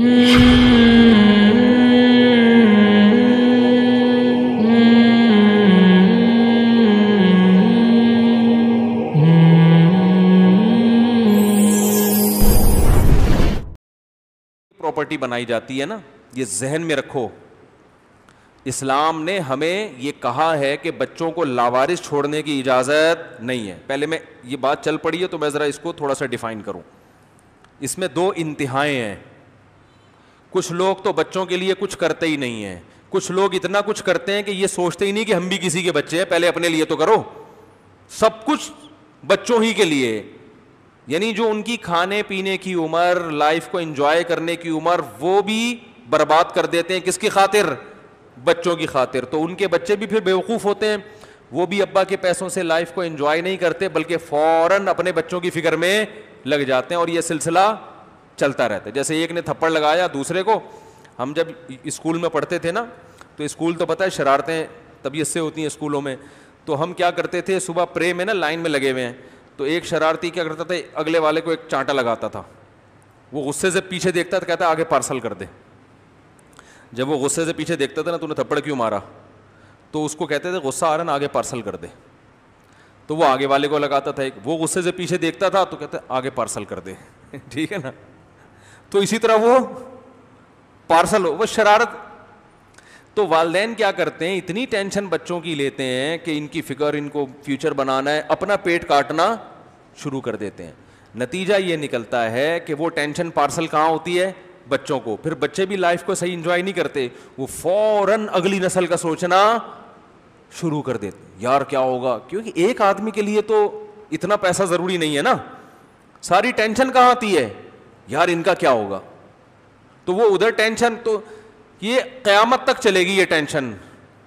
property बनाई जाती है ना ये जहन में रखो इस्लाम ने हमें ये कहा है कि बच्चों को लावारिस छोड़ने की इजाज़त नहीं है पहले मैं ये बात चल पड़ी है तो मैं ज़रा इसको थोड़ा सा डिफ़ाइन करूं इसमें दो इंतहाएं हैं कुछ लोग तो बच्चों के लिए कुछ करते ही नहीं है कुछ लोग इतना कुछ करते हैं कि ये सोचते ही नहीं कि हम भी किसी के बच्चे हैं पहले अपने लिए तो करो सब कुछ बच्चों ही के लिए यानी जो उनकी खाने पीने की उम्र लाइफ को एंजॉय करने की उम्र वो भी बर्बाद कर देते हैं किसकी खातिर बच्चों की खातिर तो उनके बच्चे भी फिर बेवकूफ़ होते हैं वो भी अब्बा के पैसों से लाइफ को एंजॉय नहीं करते बल्कि फ़ौरन अपने बच्चों की फिक्र में लग जाते हैं और यह सिलसिला चलता रहता है जैसे एक ने थप्पड़ लगाया दूसरे को हम जब स्कूल में पढ़ते थे ना तो स्कूल तो पता है शरारतें तबीयत से होती हैं स्कूलों में तो हम क्या करते थे सुबह प्रे में ना लाइन में लगे हुए हैं तो एक शरारती क्या करता था अगले वाले को एक चांटा लगाता था वो गुस्से से पीछे देखता था कहता आगे पार्सल कर दे जब वो गुस्से से पीछे देखता था ना तूने थप्पड़ क्यों मारा तो उसको कहते थे गुस्सा आ रहा ना आगे पार्सल कर दे तो वो आगे वाले को लगाता था एक वो गुस्से से पीछे देखता था तो कहता आगे पार्सल कर दे ठीक है ना तो इसी तरह वो पार्सल हो वो शरारत तो वालदेन क्या करते हैं इतनी टेंशन बच्चों की लेते हैं कि इनकी फिगर इनको फ्यूचर बनाना है अपना पेट काटना शुरू कर देते हैं नतीजा ये निकलता है कि वो टेंशन पार्सल कहाँ होती है बच्चों को फिर बच्चे भी लाइफ को सही इंजॉय नहीं करते वो फौरन अगली नस्ल का सोचना शुरू कर देते यार क्या होगा क्योंकि एक आदमी के लिए तो इतना पैसा ज़रूरी नहीं है ना सारी टेंशन कहाँ आती है यार इनका क्या होगा तो वो उधर टेंशन तो ये क्यामत तक चलेगी ये टेंशन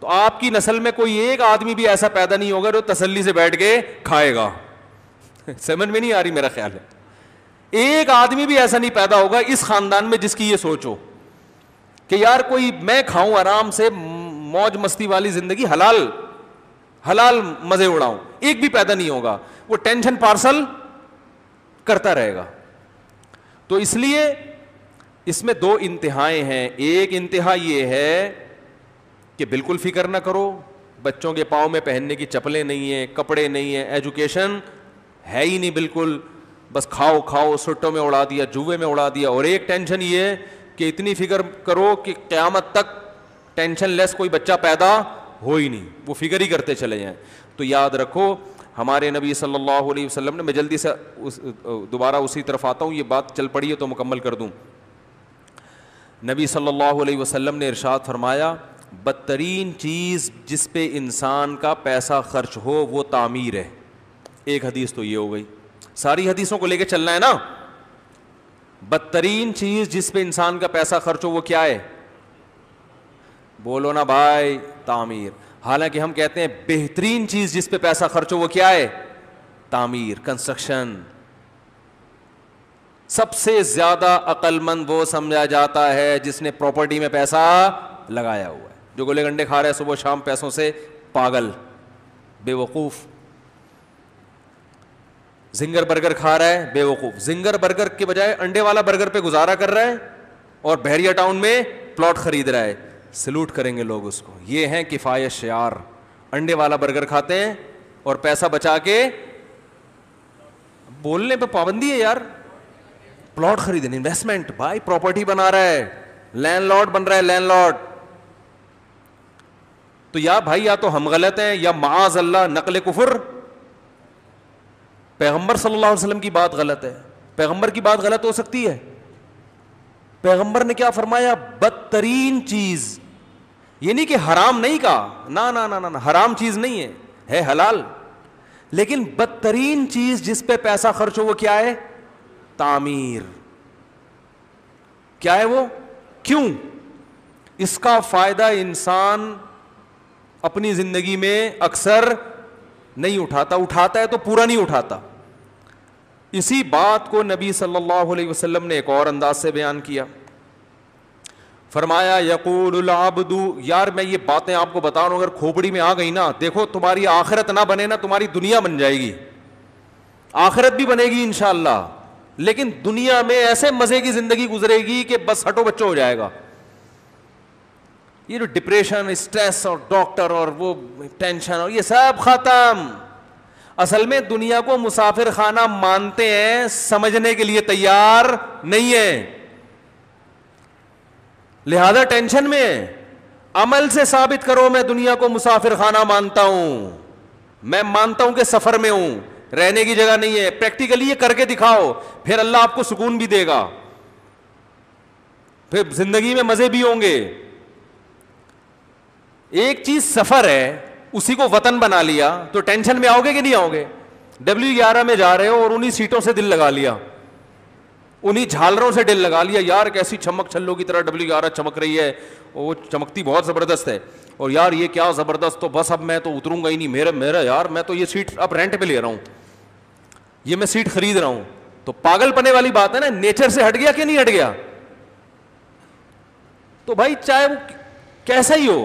तो आपकी नस्ल में कोई एक आदमी भी ऐसा पैदा नहीं होगा जो तसली से बैठ के खाएगा समझ में नहीं आ रही मेरा ख्याल है एक आदमी भी ऐसा नहीं पैदा होगा इस खानदान में जिसकी ये सोचो कि यार कोई मैं खाऊं आराम से मौज मस्ती वाली जिंदगी हलाल हलाल मजे उड़ाऊं एक भी पैदा नहीं होगा वो टेंशन पार्सल करता रहेगा तो इसलिए इसमें दो इंतहाएं हैं एक इंतहा यह है कि बिल्कुल फिक्र ना करो बच्चों के पाँव में पहनने की चपलें नहीं है कपड़े नहीं है एजुकेशन है ही नहीं बिल्कुल बस खाओ खाओ सुट्टों में उड़ा दिया जुए में उड़ा दिया और एक टेंशन ये कि इतनी फिक्र करो कि क़्यामत तक टेंशन लेस कोई बच्चा पैदा हो ही नहीं वो फिक्र ही करते चले जाएं तो याद रखो हमारे नबी सल्लल्लाहु अलैहि वसल्लम ने मैं जल्दी से उस दोबारा उसी तरफ आता हूँ ये बात चल पड़ी है तो मुकम्मल कर दूँ नबी सल्लल्लाहु अलैहि वसल्लम ने इरशाद फरमाया बदतरीन चीज़ जिस पे इंसान का पैसा खर्च हो वो तामीर है एक हदीस तो ये हो गई सारी हदीसों को लेके चलना है ना बदतरीन चीज़ जिस पे इंसान का पैसा खर्च हो वो क्या है बोलो ना भाई तामीर हालांकि हम कहते हैं बेहतरीन चीज जिस पे पैसा खर्च हो वो क्या है तामीर कंस्ट्रक्शन सबसे ज्यादा अकलमंद वो समझा जाता है जिसने प्रॉपर्टी में पैसा लगाया हुआ है जो गोले गंडे खा रहे हैं सुबह शाम पैसों से पागल बेवकूफ जिंगर बर्गर खा रहा है बेवकूफ जिंगर बर्गर के बजाय अंडे वाला बर्गर पे गुजारा कर रहा है और बहरिया टाउन में प्लॉट खरीद रहा है सल्यूट करेंगे लोग उसको ये है किफ़ाय शार अंडे वाला बर्गर खाते हैं और पैसा बचा के बोलने पे पाबंदी है यार प्लॉट खरीदने इन्वेस्टमेंट भाई प्रॉपर्टी बना रहा है लैंडलॉर्ड बन रहा है लैंडलॉर्ड तो या भाई या तो हम गलत हैं या माज अल्लाह नकल कुफुर पैगंबर सल्लल्लाहु अलैहि वसल्लम की बात गलत है पैगंबर की बात गलत हो सकती है पैगंबर ने क्या फरमाया बदतरीन चीज ये नहीं कि हराम नहीं कहा ना ना ना ना, हराम चीज नहीं है है हलाल लेकिन बदतरीन चीज जिस पे पैसा खर्च हो वो क्या है तामीर क्या है वो क्यों इसका फायदा इंसान अपनी जिंदगी में अक्सर नहीं उठाता उठाता है तो पूरा नहीं उठाता इसी बात को नबी सल्लल्लाहु अलैहि वसल्लम ने एक और अंदाज से बयान किया फरमाया यकूल आबदू यार मैं ये बातें आपको बता रहा हूं अगर खोपड़ी में आ गई ना देखो तुम्हारी आखिरत ना बने ना तुम्हारी दुनिया बन जाएगी आखिरत भी बनेगी इंशाला लेकिन दुनिया में ऐसे मजे की जिंदगी गुजरेगी कि बस हटो बच्चो हो जाएगा ये जो डिप्रेशन स्ट्रेस और डॉक्टर और वो टेंशन और ये सब खत्म असल में दुनिया को मुसाफिर खाना मानते हैं समझने के लिए तैयार नहीं है लिहाजा टेंशन में अमल से साबित करो मैं दुनिया को मुसाफिर खाना मानता हूं मैं मानता हूं कि सफर में हूं रहने की जगह नहीं है प्रैक्टिकली ये करके दिखाओ फिर अल्लाह आपको सुकून भी देगा फिर जिंदगी में मजे भी होंगे एक चीज सफर है उसी को वतन बना लिया तो टेंशन में आओगे कि नहीं आओगे डब्ल्यू ग्यारह में जा रहे हो और उन्हीं सीटों से दिल लगा लिया उन्हीं झालरों से डिल लगा लिया यार कैसी चमक छल्लों की तरह डब्ल्यू ग्यारह चमक रही है वो चमकती बहुत ज़बरदस्त है और यार ये क्या ज़बरदस्त तो बस अब मैं तो उतरूंगा ही नहीं मेरा मेरा यार मैं तो ये सीट अब रेंट पे ले रहा हूं ये मैं सीट खरीद रहा हूं तो पागल पने वाली बात है ना नेचर से हट गया कि नहीं हट गया तो भाई चाहे वो कैसा ही हो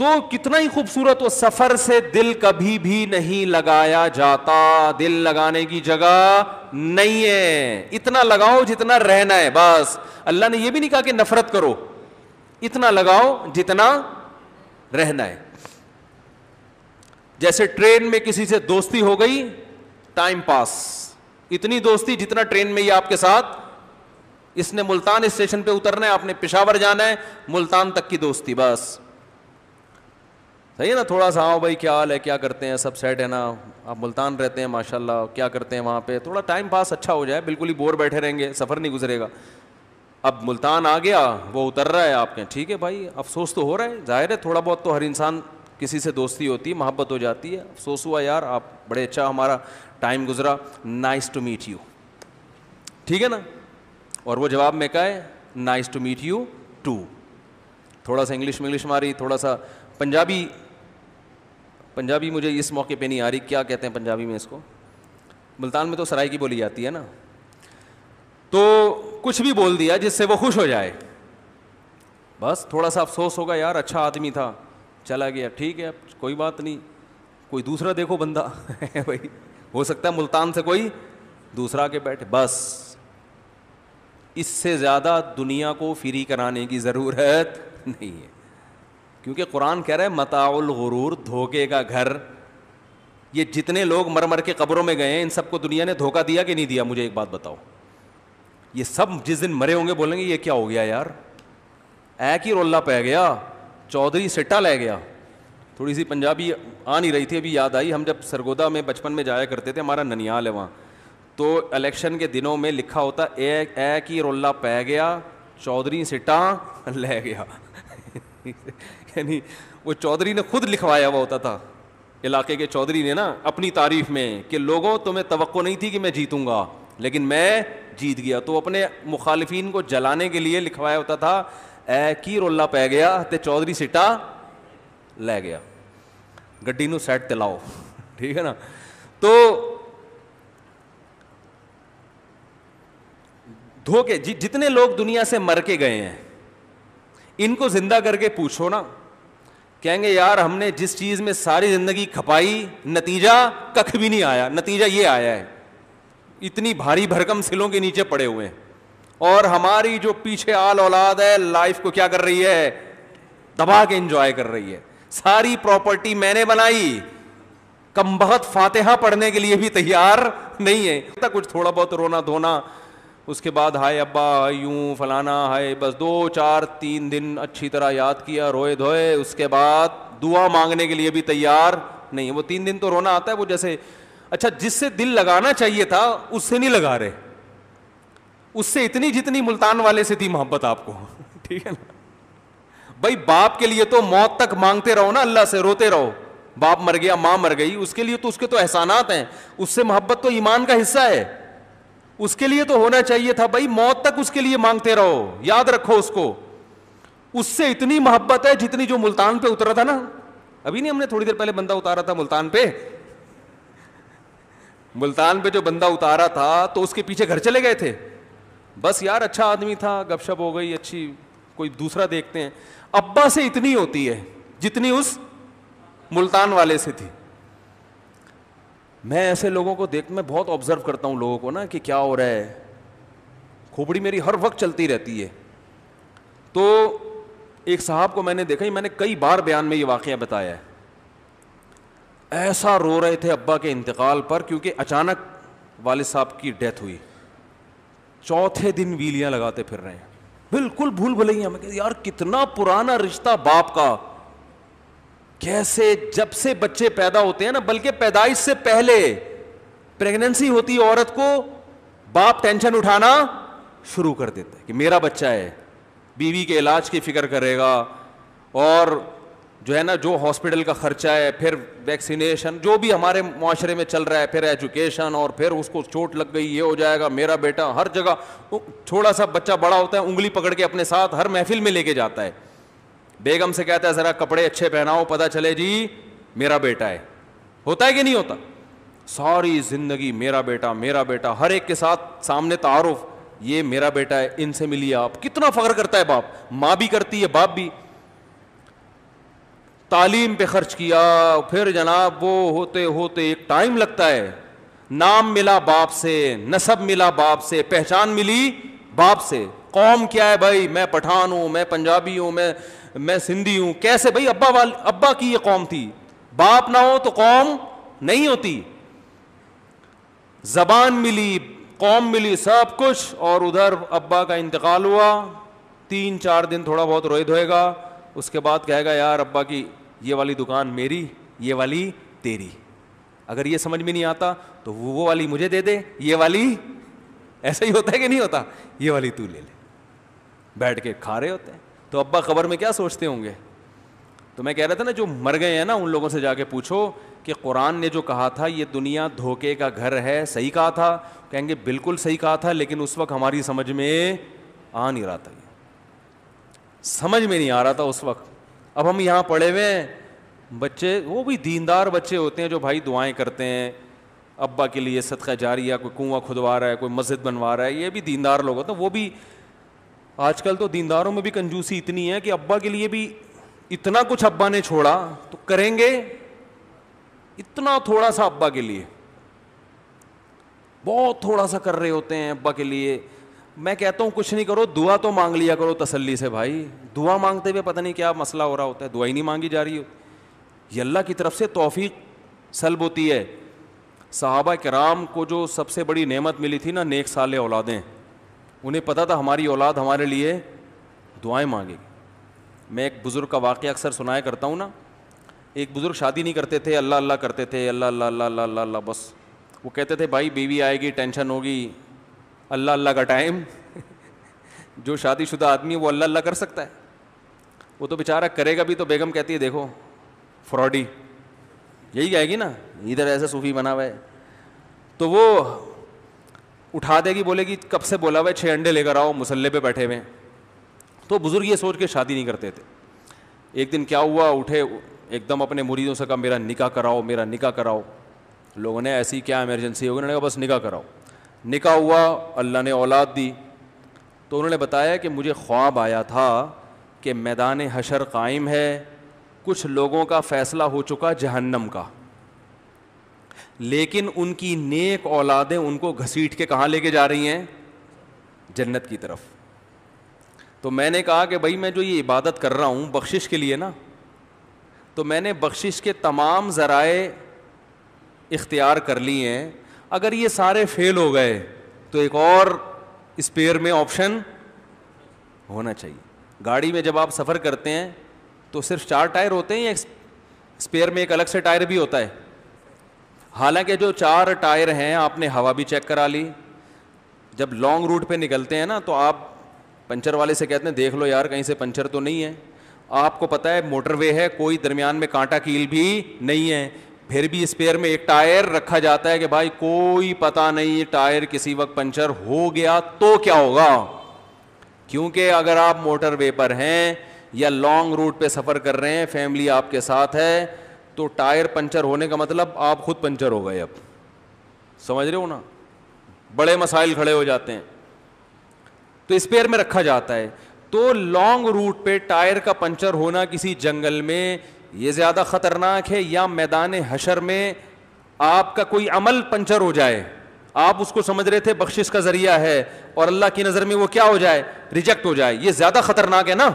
तो कितना ही खूबसूरत वो सफर से दिल कभी भी नहीं लगाया जाता दिल लगाने की जगह नहीं है इतना लगाओ जितना रहना है बस अल्लाह ने यह भी नहीं कहा कि नफरत करो इतना लगाओ जितना रहना है जैसे ट्रेन में किसी से दोस्ती हो गई टाइम पास इतनी दोस्ती जितना ट्रेन में ही आपके साथ इसने मुल्तान स्टेशन पे उतरना है आपने पिशावर जाना है मुल्तान तक की दोस्ती बस सही है ना थोड़ा सा आओ भाई क्या हाल है क्या करते हैं सब सेट है ना आप मुल्तान रहते हैं माशाल्लाह क्या करते हैं वहाँ पे थोड़ा टाइम पास अच्छा हो जाए बिल्कुल ही बोर बैठे रहेंगे सफ़र नहीं गुजरेगा अब मुल्तान आ गया वो उतर रहा है आपके ठीक है भाई अफसोस तो हो रहा है जाहिर है थोड़ा बहुत तो हर इंसान किसी से दोस्ती होती है मोहब्बत हो जाती है अफसोस हुआ यार आप बड़े अच्छा हमारा टाइम गुजरा नाइस टू मीट यू ठीक है ना और वो जवाब में कहा है nice to meet you too थोड़ा सा इंग्लिश में मारी थोड़ा सा पंजाबी पंजाबी मुझे इस मौके पे नहीं आ रही क्या कहते हैं पंजाबी में इसको मुल्तान में तो सराय की बोली जाती है ना तो कुछ भी बोल दिया जिससे वो खुश हो जाए बस थोड़ा सा अफसोस होगा यार अच्छा आदमी था चला गया ठीक है कोई बात नहीं कोई दूसरा देखो बंदा भाई हो सकता है मुल्तान से कोई दूसरा के बैठे बस इससे ज़्यादा दुनिया को फ्री कराने की ज़रूरत नहीं है क्योंकि कुरान कह रहा है मताउल गुरूर धोखे का घर ये जितने लोग मर मर के कब्रों में गए हैं इन सबको दुनिया ने धोखा दिया कि नहीं दिया मुझे एक बात बताओ ये सब जिस दिन मरे होंगे बोलेंगे ये क्या हो गया यार ऐक ही रोल्ला पै गया चौधरी सिट्टा ले गया थोड़ी सी पंजाबी आ नहीं रही थी अभी याद आई हम जब सरगोदा में बचपन में जाया करते थे हमारा ननियाल है वहाँ तो इलेक्शन के दिनों में लिखा होता ए ए की रोला पै गया चौधरी सिटा ले गया यानी वो चौधरी ने खुद लिखवाया हुआ होता था इलाके के चौधरी ने ना अपनी तारीफ में कि लोगों तुम्हें तो नहीं थी कि मैं जीतूंगा लेकिन मैं जीत गया तो अपने मुखालफन को जलाने के लिए लिखवाया होता था ए की रोला पै गया तो चौधरी सिटा लै गया गड्डी नु सैट ते ठीक है ना तो धोखे जितने लोग दुनिया से मर के गए हैं इनको जिंदा करके पूछो ना कहेंगे यार हमने जिस चीज़ में सारी ज़िंदगी खपाई नतीजा कख भी नहीं आया नतीजा ये आया है इतनी भारी भरकम सिलों के नीचे पड़े हुए हैं और हमारी जो पीछे आल औलाद है लाइफ को क्या कर रही है दबा के इंजॉय कर रही है सारी प्रॉपर्टी मैंने बनाई कम बहुत फातेहा पढ़ने के लिए भी तैयार नहीं है कुछ थोड़ा बहुत रोना धोना उसके बाद हाय अब्बा यूं फलाना हाय बस दो चार तीन दिन अच्छी तरह याद किया रोए धोए उसके बाद दुआ मांगने के लिए भी तैयार नहीं वो तीन दिन तो रोना आता है वो जैसे अच्छा जिससे दिल लगाना चाहिए था उससे नहीं लगा रहे उससे इतनी जितनी मुल्तान वाले से थी मोहब्बत आपको ठीक है ना भाई बाप के लिए तो मौत तक मांगते रहो ना अल्लाह से रोते रहो बाप मर गया माँ मर गई उसके लिए तो उसके तो एहसानात हैं उससे मोहब्बत तो ईमान का हिस्सा है उसके लिए तो होना चाहिए था भाई मौत तक उसके लिए मांगते रहो याद रखो उसको उससे इतनी मोहब्बत है जितनी जो मुल्तान पे उतरा था ना अभी नहीं हमने थोड़ी देर पहले बंदा उतारा था मुल्तान पे मुल्तान पे जो बंदा उतारा था तो उसके पीछे घर चले गए थे बस यार अच्छा आदमी था गपशप हो गई अच्छी कोई दूसरा देखते हैं अब्बा से इतनी होती है जितनी उस मुल्तान वाले से थी मैं ऐसे लोगों को देख मैं बहुत ऑब्जर्व करता हूँ लोगों को ना कि क्या हो रहा है खोपड़ी मेरी हर वक्त चलती रहती है तो एक साहब को मैंने देखा ही मैंने कई बार बयान में ये वाक़ बताया है ऐसा रो रहे थे अब्बा के इंतकाल पर क्योंकि अचानक वालिद साहब की डेथ हुई चौथे दिन वीलियाँ लगाते फिर रहे हैं बिल्कुल भूल भुलैया मैं यार कितना पुराना रिश्ता बाप का कैसे जब से बच्चे पैदा होते हैं ना बल्कि पैदाइश से पहले प्रेगनेंसी होती औरत को बाप टेंशन उठाना शुरू कर देता है कि मेरा बच्चा है बीवी के इलाज की फिक्र करेगा और जो है ना जो हॉस्पिटल का खर्चा है फिर वैक्सीनेशन जो भी हमारे माशरे में चल रहा है फिर एजुकेशन और फिर उसको चोट लग गई ये हो जाएगा मेरा बेटा हर जगह थोड़ा सा बच्चा बड़ा होता है उंगली पकड़ के अपने साथ हर महफिल में लेके जाता है बेगम से कहता है ज़रा कपड़े अच्छे पहनाओ पता चले जी मेरा बेटा है होता है कि नहीं होता सारी जिंदगी मेरा बेटा मेरा बेटा हर एक के साथ सामने तारुफ ये मेरा बेटा है इनसे मिलिए आप कितना फख्र करता है बाप माँ भी करती है बाप भी तालीम पे खर्च किया फिर जनाब वो होते होते एक टाइम लगता है नाम मिला बाप से नसब मिला बाप से पहचान मिली बाप से कौम क्या है भाई मैं पठान हूँ मैं पंजाबी हूं मैं मैं सिंधी हूँ कैसे भाई अब्बा वाल अब्बा की ये कौम थी बाप ना हो तो कौम नहीं होती जबान मिली कौम मिली सब कुछ और उधर अब्बा का इंतकाल हुआ तीन चार दिन थोड़ा बहुत रोए धोएगा उसके बाद कहेगा यार अब्बा की ये वाली दुकान मेरी ये वाली तेरी अगर ये समझ में नहीं आता तो वो वो वाली मुझे दे दे ये वाली ऐसा ही होता है कि नहीं होता ये वाली तू ले ले बैठ के खा रहे होते हैं तो अब्बा खबर में क्या सोचते होंगे तो मैं कह रहा था ना जो मर गए हैं ना उन लोगों से जाके पूछो कि कुरान ने जो कहा था ये दुनिया धोखे का घर है सही कहा था कहेंगे बिल्कुल सही कहा था लेकिन उस वक्त हमारी समझ में आ नहीं रहा था समझ में नहीं आ रहा था उस वक्त अब हम यहाँ पढ़े हुए हैं बच्चे वो भी दीनदार बच्चे होते हैं जो भाई दुआएं करते हैं अब्बा के लिए सदका जारिया कोई कुआं खुदवा रहा है कोई मस्जिद बनवा रहा है ये भी दीनदार लोग होते हैं वो भी आजकल तो दीनदारों में भी कंजूसी इतनी है कि अब्बा के लिए भी इतना कुछ अब्बा ने छोड़ा तो करेंगे इतना थोड़ा सा अब्बा के लिए बहुत थोड़ा सा कर रहे होते हैं अब्बा के लिए मैं कहता हूँ कुछ नहीं करो दुआ तो मांग लिया करो तसल्ली से भाई दुआ मांगते हुए पता नहीं क्या मसला हो रहा होता है दुआ ही नहीं मांगी जा रही होती ये अल्लाह की तरफ से तोहफी सलब होती है साहबा कराम को जो सबसे बड़ी नेमत मिली थी ना नेक साल औलादें उन्हें पता था हमारी औलाद हमारे लिए दुआएं मांगेगी मैं एक बुज़ुर्ग का वाक़ अक्सर सुनाया करता हूँ ना एक बुज़ुर्ग शादी नहीं करते थे अल्लाह अल्लाह करते थे अल्लाह अल्लाह अल्लाह अल्लाह अल्लाह अल्लाह बस वो कहते थे भाई बीवी आएगी टेंशन होगी अल्लाह अल्लाह का टाइम जो शादीशुदा आदमी है वो अल्लाह अल्लाह कर सकता है वो तो बेचारा करेगा भी तो बेगम कहती है देखो फ्रॉडी यही कहेगी ना इधर ऐसा सूफी बना हुआ है तो वो उठा देगी बोलेगी कब से बोला हुआ छः अंडे लेकर आओ मुसल्ले पे बैठे हुए तो बुज़ुर्ग ये सोच के शादी नहीं करते थे एक दिन क्या हुआ उठे एकदम अपने मुरीदों से कहा मेरा निका कराओ मेरा निका कराओ लोगों ने ऐसी क्या इमरजेंसी होगी उन्होंने कहा बस निका कराओ निका हुआ अल्लाह ने औलाद दी तो उन्होंने बताया कि मुझे ख्वाब आया था कि मैदान हशर कायम है कुछ लोगों का फ़ैसला हो चुका जहन्नम का लेकिन उनकी नेक औलादें उनको घसीट के कहाँ लेके जा रही हैं जन्नत की तरफ तो मैंने कहा कि भाई मैं जो ये इबादत कर रहा हूँ बख्शिश के लिए ना तो मैंने बख्शिश के तमाम ज़राए इख्तियार कर लिए हैं अगर ये सारे फेल हो गए तो एक और स्पेयर में ऑप्शन होना चाहिए गाड़ी में जब आप सफ़र करते हैं तो सिर्फ चार टायर होते हैं या स्पेयर में एक अलग से टायर भी होता है हालांकि जो चार टायर हैं आपने हवा भी चेक करा ली जब लॉन्ग रूट पे निकलते हैं ना तो आप पंचर वाले से कहते हैं देख लो यार कहीं से पंचर तो नहीं है आपको पता है मोटरवे है कोई दरमियान में कांटा कील भी नहीं है फिर भी स्पेयर में एक टायर रखा जाता है कि भाई कोई पता नहीं टायर किसी वक्त पंचर हो गया तो क्या होगा क्योंकि अगर आप मोटरवे पर हैं या लॉन्ग रूट पे सफ़र कर रहे हैं फैमिली आपके साथ है तो टायर पंचर होने का मतलब आप खुद पंचर हो गए अब समझ रहे हो ना बड़े मसाइल खड़े हो जाते हैं तो स्पेयर में रखा जाता है तो लॉन्ग रूट पे टायर का पंचर होना किसी जंगल में ये ज़्यादा ख़तरनाक है या मैदान हशर में आपका कोई अमल पंचर हो जाए आप उसको समझ रहे थे बख्शिश का ज़रिया है और अल्लाह की नज़र में वो क्या हो जाए रिजेक्ट हो जाए ये ज़्यादा ख़तरनाक है ना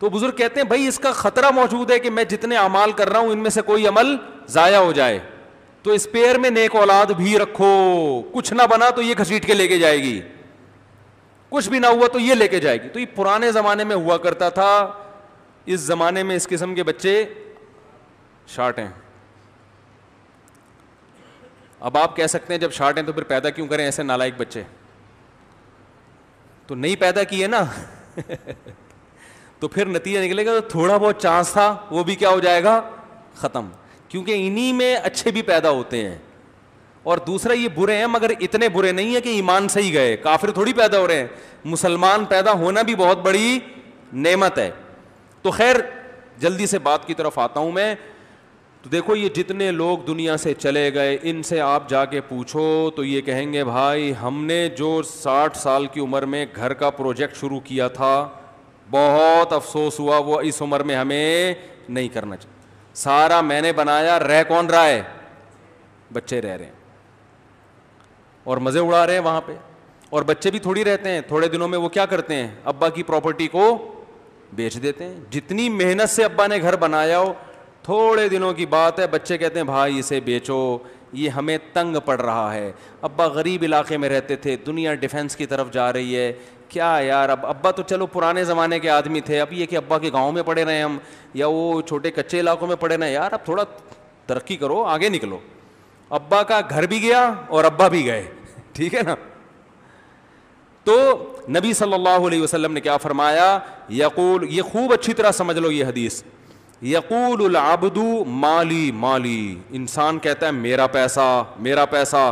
तो बुजुर्ग कहते हैं भाई इसका खतरा मौजूद है कि मैं जितने अमाल कर रहा हूं इनमें से कोई अमल ज़ाया हो जाए तो इस स्पेयर में नेक औलाद भी रखो कुछ ना बना तो ये घसीट के लेके जाएगी कुछ भी ना हुआ तो ये लेके जाएगी तो ये पुराने ज़माने में हुआ करता था इस ज़माने में इस किस्म के बच्चे शार्ट हैं अब आप कह सकते हैं जब शार्ट हैं तो फिर पैदा क्यों करें ऐसे नालायक बच्चे तो नहीं पैदा किए ना तो फिर नतीजा निकलेगा तो थोड़ा बहुत चांस था वो भी क्या हो जाएगा ख़त्म क्योंकि इन्हीं में अच्छे भी पैदा होते हैं और दूसरा ये बुरे हैं मगर इतने बुरे नहीं है कि ईमान से ही गए काफिर थोड़ी पैदा हो रहे हैं मुसलमान पैदा होना भी बहुत बड़ी नेमत है तो खैर जल्दी से बात की तरफ आता हूं मैं तो देखो ये जितने लोग दुनिया से चले गए इनसे आप जाके पूछो तो ये कहेंगे भाई हमने जो साठ साल की उम्र में घर का प्रोजेक्ट शुरू किया था बहुत अफसोस हुआ वो इस उम्र में हमें नहीं करना चाहिए सारा मैंने बनाया रह कौन रहा है बच्चे रह रहे हैं और मज़े उड़ा रहे हैं वहां पे और बच्चे भी थोड़ी रहते हैं थोड़े दिनों में वो क्या करते हैं अब्बा की प्रॉपर्टी को बेच देते हैं जितनी मेहनत से अब्बा ने घर बनाया हो थोड़े दिनों की बात है बच्चे कहते हैं भाई इसे बेचो ये हमें तंग पड़ रहा है अब्बा गरीब इलाके में रहते थे दुनिया डिफेंस की तरफ जा रही है क्या यार अब अब्बा तो चलो पुराने ज़माने के आदमी थे अब ये कि अब्बा के गाँव में पड़े रहे हम या वो छोटे कच्चे इलाकों में पड़े रहे यार अब थोड़ा तरक्की करो आगे निकलो अब्बा का घर भी गया और अब्बा भी गए ठीक है ना तो नबी सल्लल्लाहु अलैहि वसल्लम ने क्या फरमाया यकूल ये खूब अच्छी तरह समझ लो ये हदीस यकूल आबदू माली माली इंसान कहता है मेरा पैसा मेरा पैसा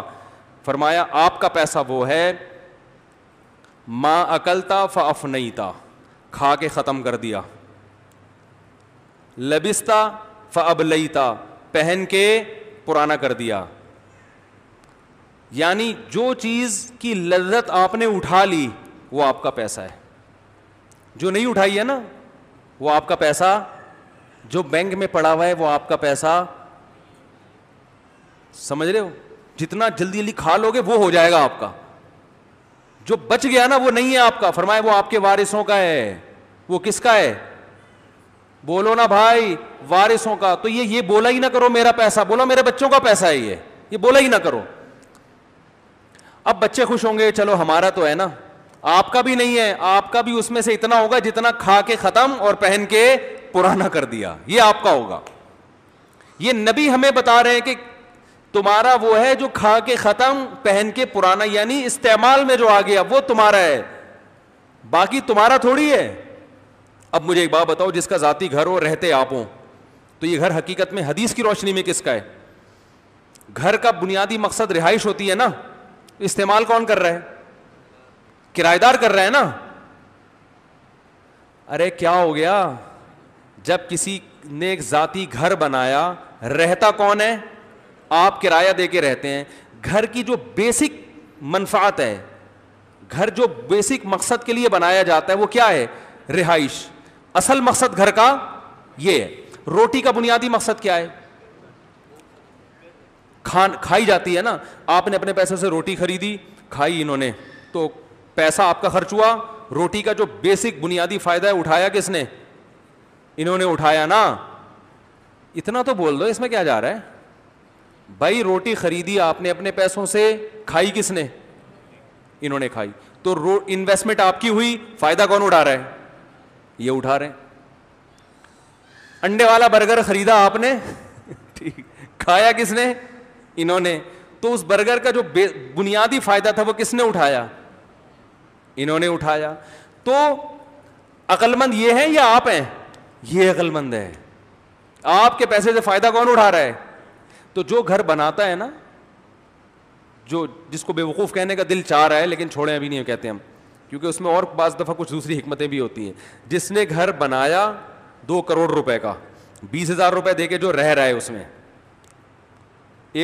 फरमाया आपका पैसा वो है माँ अकलता फ़ाफ नहीं था खा के ख़त्म कर दिया लबिस्ता फ़अब था पहन के पुराना कर दिया यानी जो चीज़ की लज्जत आपने उठा ली वो आपका पैसा है जो नहीं उठाई है ना वो आपका पैसा जो बैंक में पड़ा हुआ है वो आपका पैसा समझ रहे हो जितना जल्दी जल्दी खा लोगे वो हो जाएगा आपका जो बच गया ना वो नहीं है आपका फरमाए वो आपके वारिसों का है वो किसका है बोलो ना भाई वारिसों का तो ये ये बोला ही ना करो मेरा पैसा बोला मेरे बच्चों का पैसा है ये ये बोला ही ना करो अब बच्चे खुश होंगे चलो हमारा तो है ना आपका भी नहीं है आपका भी उसमें से इतना होगा जितना खा के खत्म और पहन के पुराना कर दिया ये आपका होगा ये नबी हमें बता रहे हैं कि तुम्हारा वो है जो खा के खत्म पहन के पुराना यानी इस्तेमाल में जो आ गया वो तुम्हारा है बाकी तुम्हारा थोड़ी है अब मुझे एक बात बताओ जिसका जाति घर हो रहते आप हो तो ये घर हकीकत में हदीस की रोशनी में किसका है घर का बुनियादी मकसद रिहाइश होती है ना इस्तेमाल कौन कर रहा है किराएदार कर रहा है ना अरे क्या हो गया जब किसी ने एक जाती घर बनाया रहता कौन है आप किराया दे के रहते हैं घर की जो बेसिक मनफात है घर जो बेसिक मकसद के लिए बनाया जाता है वो क्या है रिहाइश असल मकसद घर का ये है रोटी का बुनियादी मकसद क्या है खान खाई जाती है ना आपने अपने पैसे से रोटी खरीदी खाई इन्होंने तो पैसा आपका खर्च हुआ रोटी का जो बेसिक बुनियादी फायदा है उठाया किसने इन्होंने उठाया ना इतना तो बोल दो इसमें क्या जा रहा है भाई रोटी खरीदी आपने अपने पैसों से खाई किसने इन्होंने खाई तो इन्वेस्टमेंट आपकी हुई फायदा कौन उठा रहा है ये उठा रहे अंडे वाला बर्गर खरीदा आपने ठीक खाया किसने इन्होंने तो उस बर्गर का जो बुनियादी फायदा था वो किसने उठाया इन्होंने उठाया तो अकलमंद ये है या आप हैं ये अकलमंद है आपके पैसे से फायदा कौन उठा रहा है तो जो घर बनाता है ना जो जिसको बेवकूफ़ कहने का दिल चाह रहा है लेकिन छोड़ें अभी नहीं कहते हम क्योंकि उसमें और बाज़ दफ़ा कुछ दूसरी हमतें भी होती हैं जिसने घर बनाया दो करोड़ रुपए का बीस हज़ार रुपये दे के जो रह रहा है उसमें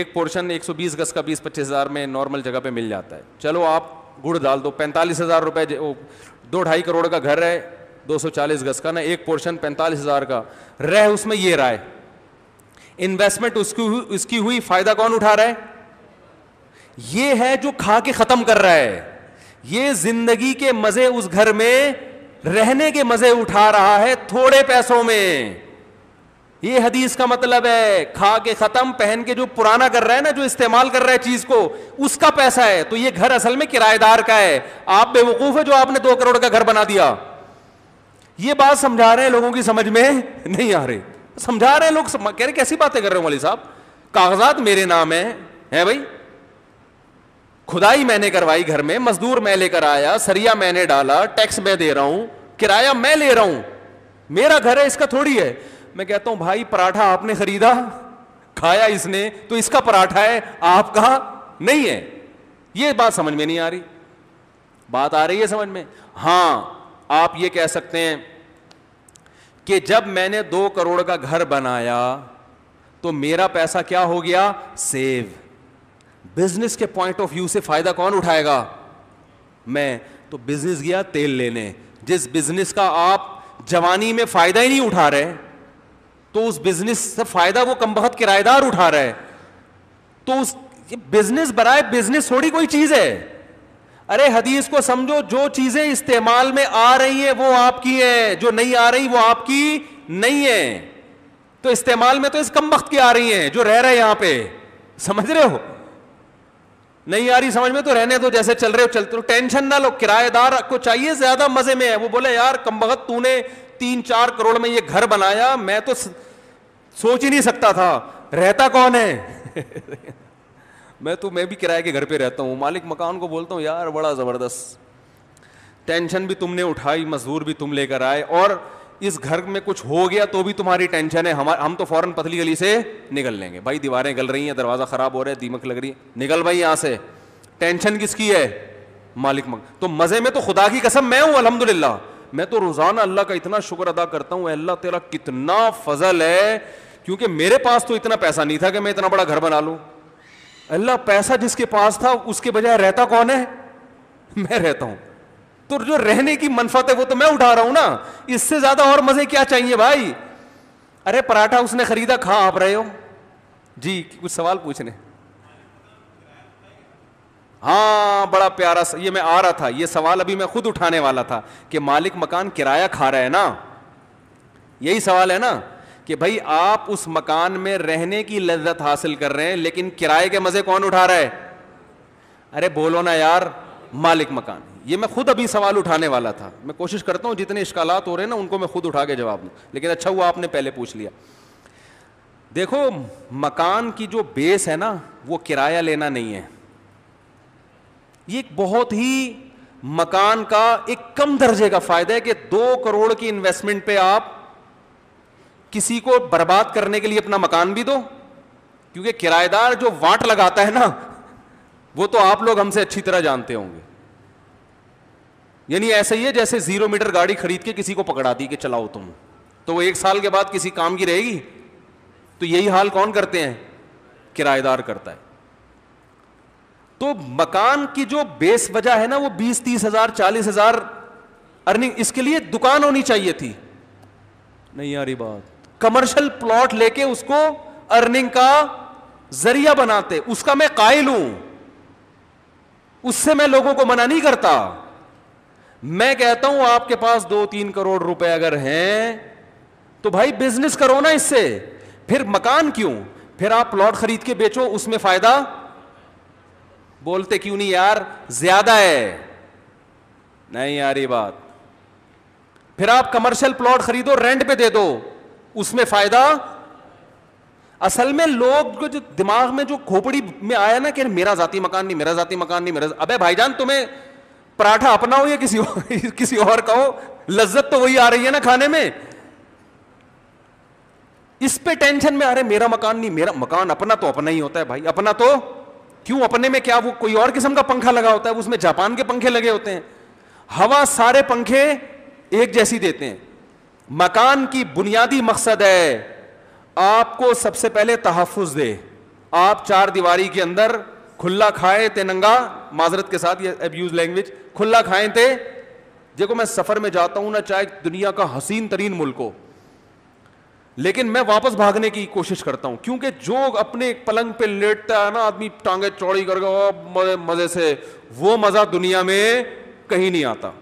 एक पोर्शन 120 गज का बीस पच्चीस हज़ार में नॉर्मल जगह पे मिल जाता है चलो आप गुड़ डाल दो पैंतालीस हज़ार रुपये दो ढाई करोड़ का घर है 240 गज का ना एक पोर्शन पैंतालीस हज़ार का रह उसमें ये राय इन्वेस्टमेंट उसकी उसकी हुई फायदा कौन उठा रहा है ये है जो खा के खत्म कर रहा है ये जिंदगी के मजे उस घर में रहने के मजे उठा रहा है थोड़े पैसों में ये हदीस का मतलब है खा के खत्म पहन के जो पुराना कर रहा है ना जो इस्तेमाल कर रहा है चीज को उसका पैसा है तो ये घर असल में किराएदार का है आप बेवकूफ है जो आपने दो करोड़ का घर बना दिया ये बात समझा रहे हैं लोगों की समझ में नहीं आ रही समझा रहे हैं लोग सम... कह रहे कैसी बातें कर रहे हो मौली साहब कागजात मेरे नाम है हैं भाई खुदाई मैंने करवाई घर में मजदूर मैं लेकर आया सरिया मैंने डाला टैक्स मैं दे रहा हूं किराया मैं ले रहा हूं मेरा घर है इसका थोड़ी है मैं कहता हूं भाई पराठा आपने खरीदा खाया इसने तो इसका पराठा है आपका नहीं है ये बात समझ में नहीं आ रही बात आ रही है समझ में हां आप ये कह सकते हैं कि जब मैंने दो करोड़ का घर बनाया तो मेरा पैसा क्या हो गया सेव बिजनेस के पॉइंट ऑफ व्यू से फायदा कौन उठाएगा मैं तो बिजनेस गया तेल लेने जिस बिजनेस का आप जवानी में फायदा ही नहीं उठा रहे तो उस बिजनेस से फायदा वो कम बहुत किराएदार उठा रहे तो उस बिजनेस बराए बिजनेस थोड़ी कोई चीज है अरे हदीस को समझो जो चीजें इस्तेमाल में आ रही हैं वो आपकी है जो नहीं आ रही वो आपकी नहीं है तो इस्तेमाल में तो इस कम वक्त की आ रही हैं जो रह रहे यहां पे समझ रहे हो नहीं आ रही समझ में तो रहने दो जैसे चल रहे हो चलते रहो टेंशन ना लो किराएदार को चाहिए ज्यादा मजे में है वो बोले यार कम कमबख्त तूने तीन चार करोड़ में ये घर बनाया मैं तो सोच ही नहीं सकता था रहता कौन है मैं तो मैं भी किराए के घर पे रहता हूँ मालिक मकान को बोलता हूँ यार बड़ा ज़बरदस्त टेंशन भी तुमने उठाई मजदूर भी तुम लेकर आए और इस घर में कुछ हो गया तो भी तुम्हारी टेंशन है हम हम तो फ़ौरन पतली गली से निकल लेंगे भाई दीवारें गल रही हैं दरवाज़ा ख़राब हो रहा है दीमक लग रही है निकल भाई यहाँ से टेंशन किसकी है मालिक मक तो मज़े में तो खुदा की कसम मैं हूँ अलहमदिल्ला मैं तो रोज़ाना अल्लाह का इतना शुक्र अदा करता हूँ अल्लाह तेरा कितना फजल है क्योंकि मेरे पास तो इतना पैसा नहीं था कि मैं इतना बड़ा घर बना लूँ अल्लाह पैसा जिसके पास था उसके बजाय रहता कौन है मैं रहता हूं तो जो रहने की मनफत है वो तो मैं उठा रहा हूं ना इससे ज्यादा और मजे क्या चाहिए भाई अरे पराठा उसने खरीदा खा आप रहे हो जी कुछ सवाल पूछने हाँ बड़ा प्यारा स... ये मैं आ रहा था ये सवाल अभी मैं खुद उठाने वाला था कि मालिक मकान किराया खा रहा है ना यही सवाल है ना कि भाई आप उस मकान में रहने की लज्जत हासिल कर रहे हैं लेकिन किराए के मजे कौन उठा रहा है अरे बोलो ना यार मालिक मकान ये मैं खुद अभी सवाल उठाने वाला था मैं कोशिश करता हूं जितने इश्कालत हो रहे हैं ना उनको मैं खुद उठा के जवाब दूँ लेकिन अच्छा हुआ आपने पहले पूछ लिया देखो मकान की जो बेस है ना वो किराया लेना नहीं है ये एक बहुत ही मकान का एक कम दर्जे का फायदा है कि दो करोड़ की इन्वेस्टमेंट पे आप किसी को बर्बाद करने के लिए अपना मकान भी दो क्योंकि किराएदार जो वाट लगाता है ना वो तो आप लोग हमसे अच्छी तरह जानते होंगे यानी ऐसा ही है जैसे जीरो मीटर गाड़ी खरीद के किसी को पकड़ा दी कि चलाओ तुम तो वो एक साल के बाद किसी काम की रहेगी तो यही हाल कौन करते हैं किराएदार करता है तो मकान की जो बेस वजह है ना वो बीस तीस हजार चालीस हजार अर्निंग इसके लिए दुकान होनी चाहिए थी नहीं यारी बात कमर्शियल प्लॉट लेके उसको अर्निंग का जरिया बनाते उसका मैं कायल हूं उससे मैं लोगों को मना नहीं करता मैं कहता हूं आपके पास दो तीन करोड़ रुपए अगर हैं तो भाई बिजनेस करो ना इससे फिर मकान क्यों फिर आप प्लॉट खरीद के बेचो उसमें फायदा बोलते क्यों नहीं यार ज्यादा है नहीं यार ये बात फिर आप कमर्शियल प्लॉट खरीदो रेंट पे दे दो उसमें फायदा असल में लोग जो दिमाग में जो खोपड़ी में आया ना कि मेरा जाती मकान नहीं मेरा जाति मकान नहीं मेरा अबे भाईजान तुम्हें पराठा अपना हो या किसी और, किसी और का हो लज्जत तो वही आ रही है ना खाने में इस पे टेंशन में आ अरे मेरा मकान नहीं मेरा मकान अपना तो अपना ही होता है भाई अपना तो क्यों अपने में क्या वो कोई और किस्म का पंखा लगा होता है उसमें जापान के पंखे लगे होते हैं हवा सारे पंखे एक जैसी देते हैं मकान की बुनियादी मकसद है आपको सबसे पहले तहफुज दे आप चार दीवारी के अंदर खुला खाए थे नंगा माजरत के साथ ये एब्यूज लैंग्वेज खुला खाए थे देखो मैं सफ़र में जाता हूं ना चाहे दुनिया का हसीन तरीन मुल्क हो लेकिन मैं वापस भागने की कोशिश करता हूं क्योंकि जो अपने पलंग पे लेटता है ना आदमी टांगे चौड़ी कर मजे से वो मजा दुनिया में कहीं नहीं आता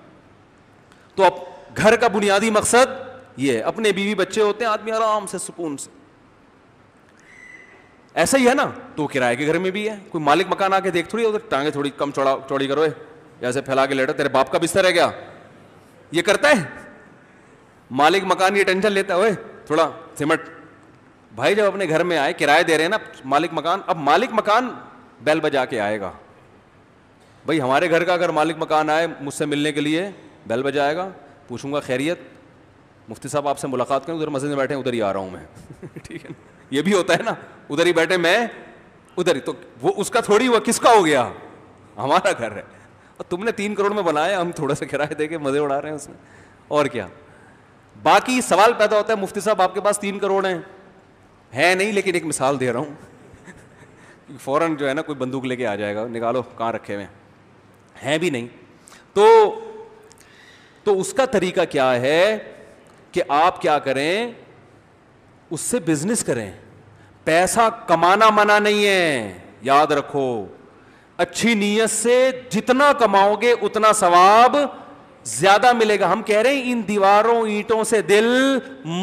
तो अब घर का बुनियादी मकसद ये है अपने बीवी बच्चे होते हैं आदमी आराम से सुकून से ऐसा ही है ना तो किराए के घर में भी है कोई मालिक मकान आके देख थोड़ी उधर टांगे थोड़ी कम चौड़ा चौड़ी करो ऐसे फैला के लेटा तेरे बाप का बिस्तर है क्या ये करता है मालिक मकान ये टेंशन लेता है थोड़ा सिमट भाई जब अपने घर में आए किराए दे रहे हैं ना मालिक मकान अब मालिक मकान बैल बजा के आएगा भाई हमारे घर का अगर मालिक मकान आए मुझसे मिलने के लिए बैल बजाएगा पूछूंगा खैरियत मुफ्ती साहब आपसे मुलाकात करें उधर मस्जिद में बैठे उधर ही आ रहा हूँ मैं ठीक है ये भी होता है ना उधर ही बैठे मैं उधर ही तो वो उसका थोड़ी हुआ किसका हो गया हमारा घर है और तुमने तीन करोड़ में बनाया हम थोड़ा सा किराए दे के मज़े उड़ा रहे हैं उसमें और क्या बाकी सवाल पैदा होता है मुफ्ती साहब आपके पास तीन करोड़ हैं हैं नहीं लेकिन एक मिसाल दे रहा हूँ फ़ौरन जो है ना कोई बंदूक लेके आ जाएगा निकालो कहाँ रखे हुए हैं हैं भी नहीं तो तो उसका तरीका क्या है कि आप क्या करें उससे बिजनेस करें पैसा कमाना मना नहीं है याद रखो अच्छी नीयत से जितना कमाओगे उतना सवाब ज्यादा मिलेगा हम कह रहे हैं इन दीवारों ईंटों से दिल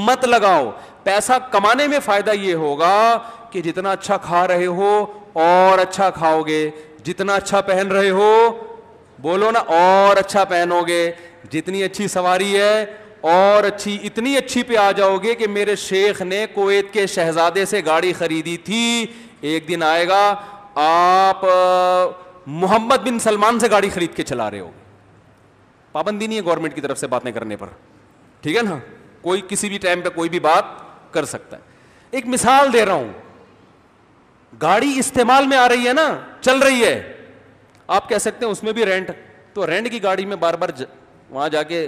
मत लगाओ पैसा कमाने में फायदा यह होगा कि जितना अच्छा खा रहे हो और अच्छा खाओगे जितना अच्छा पहन रहे हो बोलो ना और अच्छा पहनोगे जितनी अच्छी सवारी है और अच्छी इतनी अच्छी पे आ जाओगे कि मेरे शेख ने कोवैत के शहजादे से गाड़ी खरीदी थी एक दिन आएगा आप मोहम्मद बिन सलमान से गाड़ी खरीद के चला रहे हो पाबंदी नहीं है गवर्नमेंट की तरफ से बातें करने पर ठीक है ना कोई किसी भी टाइम पे कोई भी बात कर सकता है एक मिसाल दे रहा हूं गाड़ी इस्तेमाल में आ रही है ना चल रही है आप कह सकते हैं उसमें भी रेंट तो रेंट की गाड़ी में बार बार वहां जाके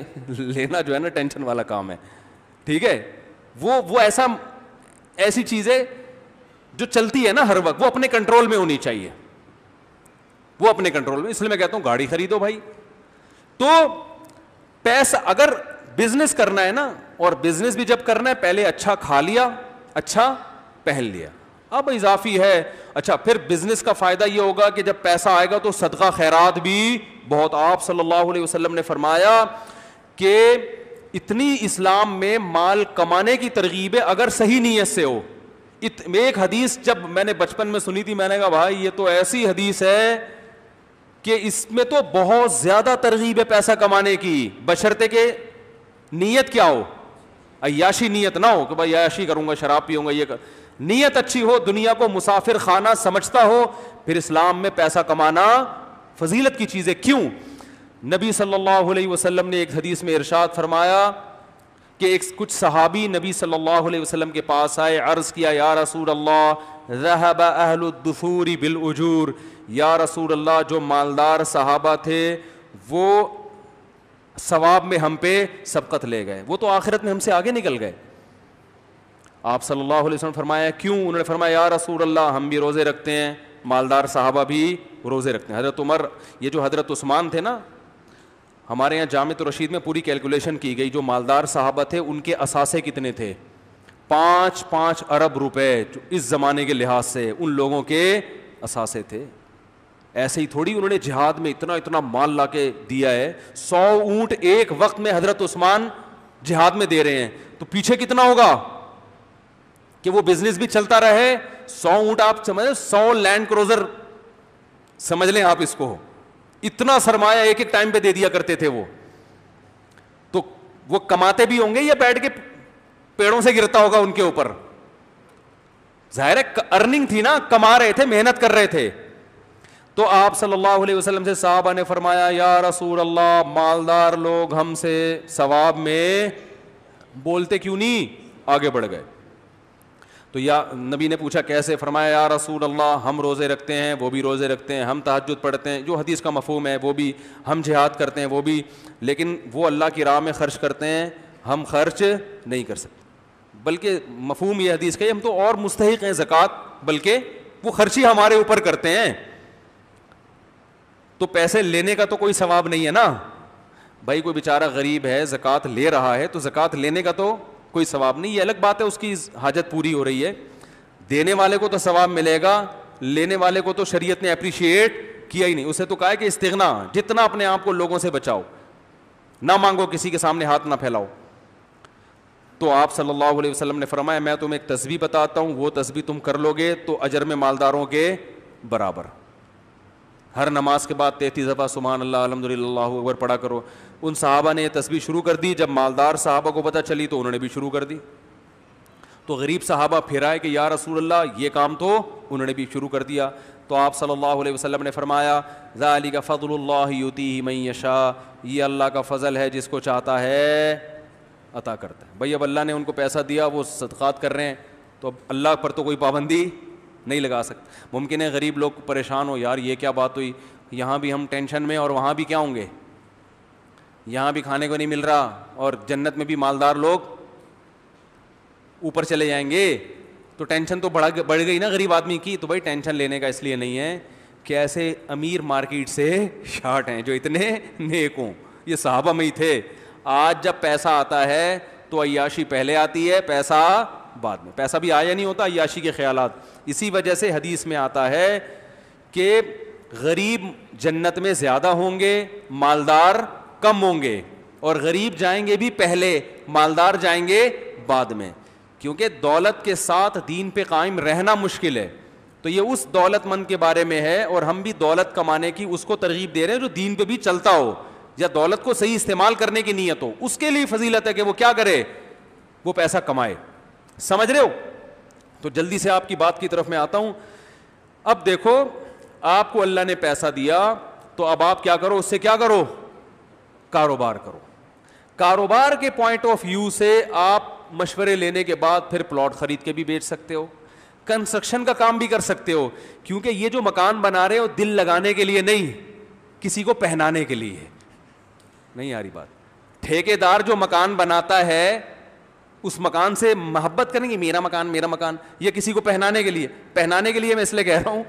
लेना जो है ना टेंशन वाला काम है ठीक है वो वो ऐसा ऐसी चीज़ें जो चलती है ना हर वक्त वो अपने कंट्रोल में होनी चाहिए वो अपने कंट्रोल में इसलिए मैं कहता हूं गाड़ी खरीदो भाई तो पैसा अगर बिजनेस करना है ना और बिजनेस भी जब करना है पहले अच्छा खा लिया अच्छा पहन लिया अब इजाफी है अच्छा फिर बिजनेस का फायदा यह होगा कि जब पैसा आएगा तो सदका खैरात भी बहुत आप सल्लल्लाहु अलैहि वसल्लम ने फरमाया कि इतनी इस्लाम में माल कमाने की तरगीब है अगर सही नीयत से हो इत, एक हदीस जब मैंने बचपन में सुनी थी मैंने कहा भाई ये तो ऐसी हदीस है कि इसमें तो बहुत ज़्यादा तरगीब है पैसा कमाने की बशर्ते के नीयत क्या हो अयाशी नीयत ना हो कि भाई अयाशी करूंगा शराब पीऊंगा यह कर नीयत अच्छी हो दुनिया को मुसाफिर खाना समझता हो फिर इस्लाम में पैसा कमाना फजीलत की चीज़ है क्यों नबी सल्लल्लाहु अलैहि वसल्लम ने एक हदीस में इरशाद फरमाया कि एक कुछ सहाबी नबी सल्लल्लाहु अलैहि वसल्लम के पास आए अर्ज़ किया या रसूल अल्लाह रहबा अहलदसूरी बिलजूर या रसूल अल्लाह जो मालदार सहाबा थे वो सवाब में हम पे सबकत ले गए वो तो आखिरत में हमसे आगे निकल गए आप सल्लल्लाहु अलैहि वसल्लम फरमाया क्यों उन्होंने फरमाया या रसूल अल्लाह हम भी रोज़े रखते हैं मालदार साहबा भी रोज़े रखते हैं हज़रत उमर ये जो हज़रत उस्मान थे ना हमारे यहाँ जामत रशीद में पूरी कैलकुलेशन की गई जो मालदार साहबा थे उनके असासे कितने थे पाँच पाँच अरब रुपये जो इस ज़माने के लिहाज से उन लोगों के असासे थे ऐसे ही थोड़ी उन्होंने जिहाद में इतना इतना माल ला के दिया है सौ ऊँट एक वक्त में हज़रत उस्मान जिहाद में दे रहे हैं तो पीछे कितना होगा कि वो बिजनेस भी चलता रहे सौ ऊंट आप समझ सौ लैंड क्रोजर समझ लें आप इसको इतना सरमाया एक एक टाइम पे दे दिया करते थे वो तो वो कमाते भी होंगे या बैठ के पेड़ों से गिरता होगा उनके ऊपर जाहिर है अर्निंग थी ना कमा रहे थे मेहनत कर रहे थे तो आप सल्लल्लाहु अलैहि वसल्लम से साहबा ने फरमाया या रसूल अल्लाह मालदार लोग हमसे सवाब में बोलते क्यों नहीं आगे बढ़ गए तो या नबी ने पूछा कैसे फरमाया या रसूल अल्लाह हम रोज़े रखते हैं वो भी रोज़े रखते हैं हम तहजद पढ़ते हैं जो हदीस का मफहम है वो भी हम जिहाद करते हैं वो भी लेकिन वो अल्लाह की राह में खर्च करते हैं हम खर्च नहीं कर सकते बल्कि मफहम यह हदीस का हम तो और मुस्तक हैं ज़क़़त बल्कि वो खर्च ही हमारे ऊपर करते हैं तो पैसे लेने का तो कोई सवाब नहीं है ना भाई कोई बेचारा गरीब है ज़क़़त ले रहा है तो ज़क़़त लेने का तो कोई सवाब नहीं ये अलग बात है उसकी हाजत पूरी हो रही है देने वाले को तो सवाब मिलेगा लेने वाले को तो शरीयत ने अप्रिशिएट किया ही नहीं उसे तो कहा है कि इस्तना जितना अपने आप को लोगों से बचाओ ना मांगो किसी के सामने हाथ ना फैलाओ तो आप सल्लल्लाहु अलैहि वसल्लम ने फरमाया मैं तुम्हें एक तस्वीर बताता हूं वो तस्वीर तुम कर लोगे तो अजर में मालदारों के बराबर हर नमाज के बाद तैतीस दफ़ा सुबहान अल्लाह अलहमदिल्ला अकबर पढ़ा करो उन साहबा ने तस्वीर शुरू कर दी जब मालदार साहबा को पता चली तो उन्होंने भी शुरू कर दी तो गरीब साहबा फिर आए कि या रसूल अल्लाह ये काम तो उन्होंने भी शुरू कर दिया तो आप सल्लल्लाहु अलैहि वसल्लम ने फरमाया जा अली का फ़जल युती मई यशा ये अल्लाह का फ़ज़ल है जिसको चाहता है अता करता है भाई अब अल्लाह ने उनको पैसा दिया वो सदक़ात कर रहे हैं तो अब अल्लाह पर तो कोई पाबंदी नहीं लगा सकता मुमकिन है गरीब लोग परेशान हो यार ये क्या बात हुई यहाँ भी हम टेंशन में और वहाँ भी क्या होंगे यहाँ भी खाने को नहीं मिल रहा और जन्नत में भी मालदार लोग ऊपर चले जाएंगे तो टेंशन तो बढ़ बढ़ गई ना गरीब आदमी की तो भाई टेंशन लेने का इसलिए नहीं है कि ऐसे अमीर मार्केट से शार्ट हैं जो इतने नेक हों ये साहबा में ही थे आज जब पैसा आता है तो अयाशी पहले आती है पैसा बाद में पैसा भी आया नहीं होता अयाशी के ख्याल इसी वजह से हदीस में आता है कि गरीब जन्नत में ज़्यादा होंगे मालदार कम होंगे और गरीब जाएंगे भी पहले मालदार जाएंगे बाद में क्योंकि दौलत के साथ दीन पे कायम रहना मुश्किल है तो ये उस दौलतमंद के बारे में है और हम भी दौलत कमाने की उसको तरगीब दे रहे हैं जो दीन पे भी चलता हो या दौलत को सही इस्तेमाल करने की नीयत हो उसके लिए फजीलत है कि वो क्या करे वो पैसा कमाए समझ रहे हो तो जल्दी से आपकी बात की तरफ मैं आता हूं अब देखो आपको अल्लाह ने पैसा दिया तो अब आप क्या करो उससे क्या करो कारोबार करो कारोबार के पॉइंट ऑफ व्यू से आप मशवरे लेने के बाद फिर प्लॉट खरीद के भी बेच सकते हो कंस्ट्रक्शन का काम भी कर सकते हो क्योंकि ये जो मकान बना रहे हो दिल लगाने के लिए नहीं किसी को पहनाने के लिए नहीं आ रही बात ठेकेदार जो मकान बनाता है उस मकान से मोहब्बत करेंगे मेरा मकान मेरा मकान या किसी को पहनाने के लिए पहनाने के लिए मैं इसलिए कह रहा हूं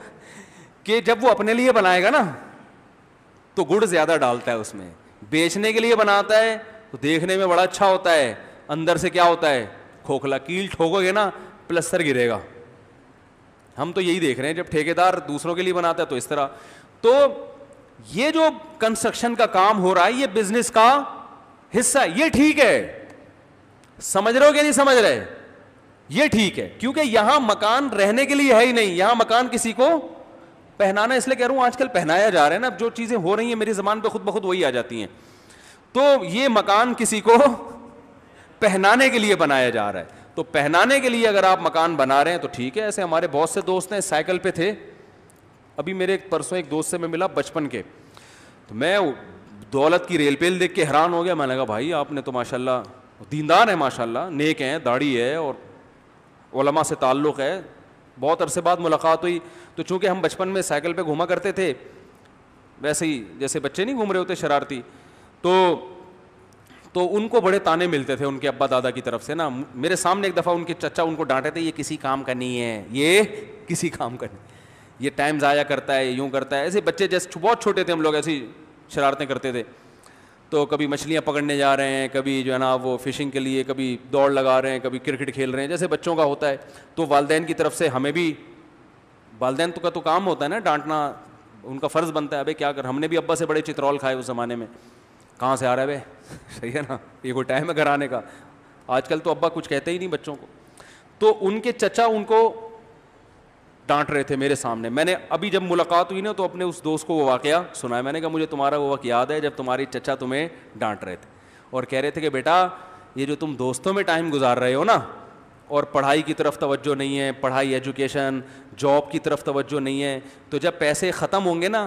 कि जब वो अपने लिए बनाएगा ना तो गुड़ ज्यादा डालता है उसमें बेचने के लिए बनाता है तो देखने में बड़ा अच्छा होता है अंदर से क्या होता है खोखला कील ठोकोगे ना प्लस्तर गिरेगा हम तो यही देख रहे हैं जब ठेकेदार दूसरों के लिए बनाता है तो इस तरह तो ये जो कंस्ट्रक्शन का काम हो रहा है ये बिजनेस का हिस्सा ये ठीक है समझ रहे हो कि नहीं समझ रहे ये ठीक है क्योंकि यहां मकान रहने के लिए है ही नहीं यहां मकान किसी को पहनाना इसलिए कह रहा हूं आजकल पहनाया जा रहा है ना जो चीज़ें हो रही है मेरी जबान पर खुद बखुद वही आ जाती है तो ये मकान किसी को पहनाने के लिए बनाया जा रहा है तो पहनाने के लिए अगर आप मकान बना रहे हैं तो ठीक है ऐसे हमारे बहुत से दोस्त हैं साइकिल पे थे अभी मेरे एक परसों एक दोस्त से मैं मिला बचपन के तो मैं दौलत की रेल पेल देख के हैरान हो गया मैंने कहा भाई आपने तो माशाल्लाह दीनदार है माशाल्लाह नेक हैं दाढ़ी है और से ताल्लुक़ है बहुत अरसे बाद मुलाकात हुई तो चूँकि हम बचपन में साइकिल पे घूमा करते थे वैसे ही जैसे बच्चे नहीं घूम रहे होते शरारती तो तो उनको बड़े ताने मिलते थे उनके अब्बा दादा की तरफ से ना मेरे सामने एक दफ़ा उनके चचा उनको डांटे थे ये किसी काम का नहीं है ये किसी काम का नहीं ये टाइम ज़ाया करता है यूँ करता है ऐसे बच्चे जैसे बहुत छोटे थे हम लोग ऐसी शरारतें करते थे तो कभी मछलियाँ पकड़ने जा रहे हैं कभी जो है ना वो फिशिंग के लिए कभी दौड़ लगा रहे हैं कभी क्रिकेट खेल रहे हैं जैसे बच्चों का होता है तो वालदेन की तरफ से हमें भी वालदेन तो का तो काम होता है ना डांटना उनका फ़र्ज़ बनता है अबे क्या कर हमने भी अब्बा से बड़े चित्रौल खाए उस ज़माने में कहाँ से आ रहा है भाई सही है ना ये कोई टाइम है घर आने का आजकल तो अब्बा कुछ कहते ही नहीं बच्चों को तो उनके चचा उनको डांट रहे थे मेरे सामने मैंने अभी जब मुलाकात हुई ना तो अपने उस दोस्त को वो वाक़ सुनाया मैंने कहा मुझे तुम्हारा वो वक्त याद है जब तुम्हारी चचा तुम्हें डांट रहे थे और कह रहे थे कि बेटा ये जो तुम दोस्तों में टाइम गुजार रहे हो ना और पढ़ाई की तरफ तवज्जो नहीं है पढ़ाई एजुकेशन जॉब की तरफ तवज्जो नहीं है तो जब पैसे ख़त्म होंगे ना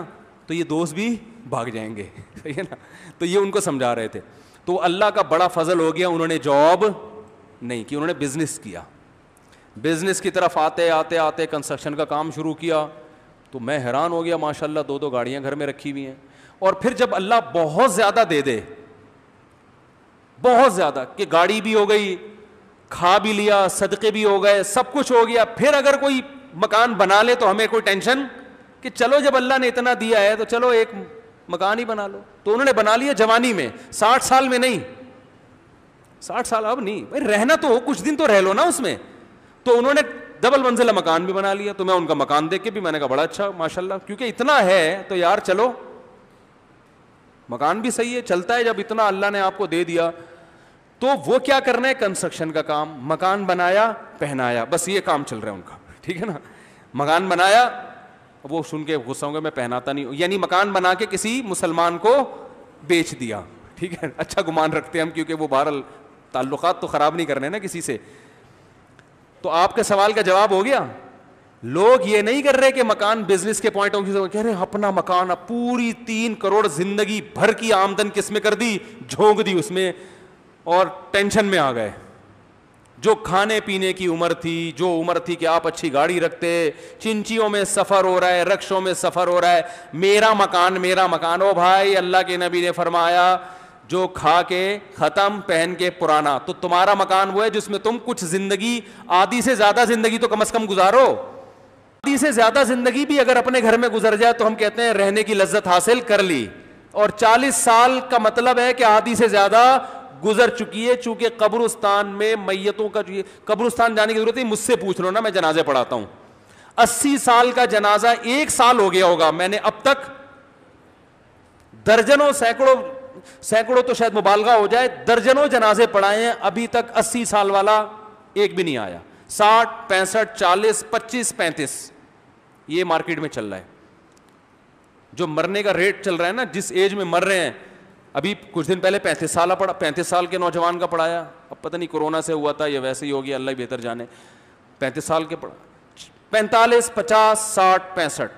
तो ये दोस्त भी भाग जाएंगे सही है ना तो ये उनको समझा रहे थे तो अल्लाह का बड़ा फजल हो गया उन्होंने जॉब नहीं की उन्होंने बिज़नेस किया बिज़नेस की तरफ आते आते आते कंस्ट्रक्शन का काम शुरू किया तो मैं हैरान हो गया माशाल्लाह दो दो गाड़ियाँ घर में रखी हुई हैं और फिर जब अल्लाह बहुत ज़्यादा दे दे बहुत ज़्यादा कि गाड़ी भी हो गई खा भी लिया सदक़े भी हो गए सब कुछ हो गया फिर अगर कोई मकान बना ले तो हमें कोई टेंशन कि चलो जब अल्लाह ने इतना दिया है तो चलो एक मकान ही बना लो तो उन्होंने बना लिया जवानी में साठ साल में नहीं साठ साल अब नहीं भाई रहना तो हो कुछ दिन तो रह लो ना उसमें तो उन्होंने डबल मंजिला मकान भी बना लिया तो मैं उनका मकान देख के भी मैंने कहा बड़ा अच्छा माशाल्लाह क्योंकि इतना है तो यार चलो मकान भी सही है चलता है जब इतना अल्लाह ने आपको दे दिया तो वो क्या करना है कंस्ट्रक्शन का काम मकान बनाया पहनाया बस ये काम चल रहा है उनका ठीक है ना मकान बनाया वो सुन के गुस्सा होंगे मैं पहनाता नहीं यानी मकान बना के किसी मुसलमान को बेच दिया ठीक है अच्छा गुमान रखते हैं हम क्योंकि वो बहरल ताल्लुकात तो ख़राब नहीं कर रहे ना किसी से तो आपके सवाल का जवाब हो गया लोग ये नहीं कर रहे कि मकान बिजनेस के पॉइंट ऑफ व्यू कह रहे अपना मकान पूरी तीन करोड़ जिंदगी भर की आमदन किसमें कर दी झोंक दी उसमें और टेंशन में आ गए जो खाने पीने की उम्र थी जो उम्र थी कि आप अच्छी गाड़ी रखते चिंचियों में सफ़र हो रहा है रक्षों में सफ़र हो रहा है मेरा मकान मेरा मकान ओ भाई अल्लाह के नबी ने फरमाया जो खा के ख़त्म पहन के पुराना तो तुम्हारा मकान वो है जिसमें तुम कुछ ज़िंदगी आधी से ज़्यादा ज़िंदगी तो कम अज़ कम गुजारो आधी से ज़्यादा ज़िंदगी भी अगर अपने घर में गुजर जाए तो हम कहते हैं रहने की लज्जत हासिल कर ली और 40 साल का मतलब है कि आधी से ज़्यादा गुजर चुकी है चूंकि कब्रस्तान में मैयतों का जो कब्रस्तान जाने की जरूरत है मुझसे पूछ लो ना मैं जनाजे पढ़ाता हूं अस्सी साल का जनाजा एक साल हो गया होगा मैंने अब तक दर्जनों सैकड़ों सैकड़ों तो शायद मुबालगा हो जाए दर्जनों जनाजे पढ़ाए हैं अभी तक अस्सी साल वाला एक भी नहीं आया साठ पैंसठ चालीस पच्चीस पैंतीस ये मार्केट में चल रहा है जो मरने का रेट चल रहा है ना जिस एज में मर रहे हैं अभी कुछ दिन पहले पैंतीस साल पढ़ा पैंतीस साल के नौजवान का पढ़ाया अब पता नहीं कोरोना से हुआ था या वैसे ही हो गया अल्लाह बेहतर जाने पैंतीस साल के पढ़ा पैंतालीस पचास साठ पैंसठ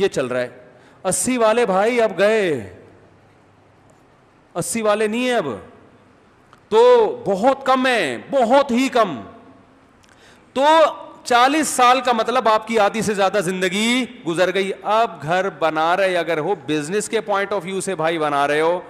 ये चल रहा है अस्सी वाले भाई अब गए अस्सी वाले नहीं है अब तो बहुत कम है बहुत ही कम तो चालीस साल का मतलब आपकी आधी से ज्यादा जिंदगी गुजर गई अब घर बना रहे अगर हो बिजनेस के पॉइंट ऑफ व्यू से भाई बना रहे हो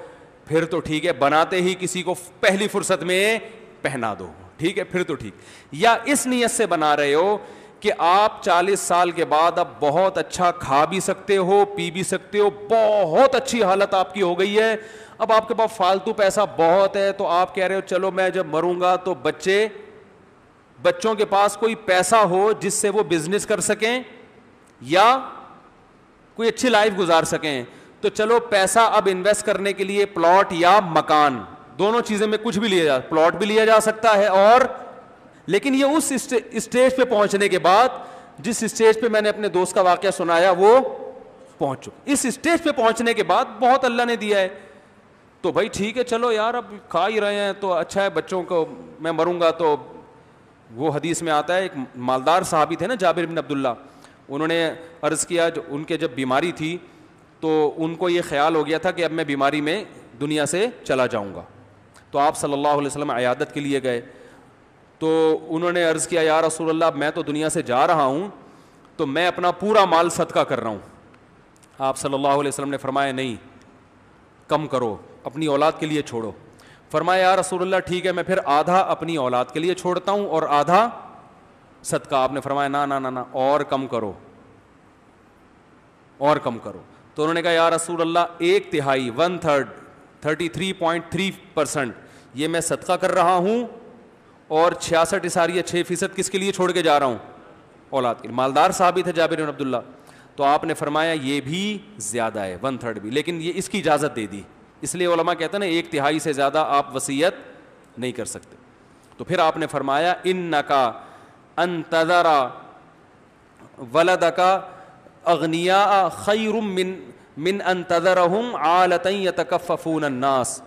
फिर तो ठीक है बनाते ही किसी को पहली फुर्सत में पहना दो ठीक है फिर तो ठीक या इस नीयत से बना रहे हो कि आप चालीस साल के बाद अब बहुत अच्छा खा भी सकते हो पी भी सकते हो बहुत अच्छी हालत आपकी हो गई है अब आपके पास फालतू पैसा बहुत है तो आप कह रहे हो चलो मैं जब मरूंगा तो बच्चे बच्चों के पास कोई पैसा हो जिससे वो बिजनेस कर सकें या कोई अच्छी लाइफ गुजार सकें तो चलो पैसा अब इन्वेस्ट करने के लिए प्लॉट या मकान दोनों चीज़ें में कुछ भी लिया जा प्लॉट भी लिया जा सकता है और लेकिन ये उस स्टेज पे पहुंचने के बाद जिस स्टेज पे मैंने अपने दोस्त का वाक्य सुनाया वो पहुंच इस स्टेज पे पहुंचने के बाद बहुत अल्लाह ने दिया है तो भाई ठीक है चलो यार अब खा ही रहे हैं तो अच्छा है बच्चों को मैं मरूंगा तो वो हदीस में आता है एक मालदार साहबी थे ना जाबिर बिन अब्दुल्ला उन्होंने अर्ज़ किया जो उनके जब बीमारी थी तो उनको ये ख्याल हो गया था कि अब मैं बीमारी में दुनिया से चला जाऊँगा तो आप सल्लल्लाहु अलैहि वसल्लम अयादत के लिए गए तो उन्होंने अर्ज़ किया यार या रसूलल्लाह मैं तो दुनिया से जा रहा हूँ तो मैं अपना पूरा माल सदका कर रहा हूँ आप सल्लल्लाहु अलैहि वसल्लम ने फरमाया नहीं कम करो अपनी औलाद के लिए छोड़ो फरमाया यार रसूल्ला ठीक है मैं फिर आधा अपनी औलाद के लिए छोड़ता हूँ और आधा सदका आपने फरमाया ना ना ना ना और कम करो और कम करो तो उन्होंने कहा यार रसूल अल्लाह एक तिहाई one third thirty three point three percent ये मैं सदका कर रहा हूँ और छियासठ इशारिया छः फीसद किसके लिए छोड़ के जा रहा हूँ औलाद के मालदार साहब ही जाबिर अब्दुल्ला तो आपने फरमाया ये भी ज़्यादा है वन थर्ड भी लेकिन ये इसकी इजाज़त दे दी इसलिए ओलमा कहते हैं ना एक तिहाई से ज़्यादा आप वसीयत नहीं कर सकते तो फिर आपने फरमाया इन नका अनतरा वलद का अग्निया खैरुम मिन मिन अनतरहम आलतय तकफ़ून नास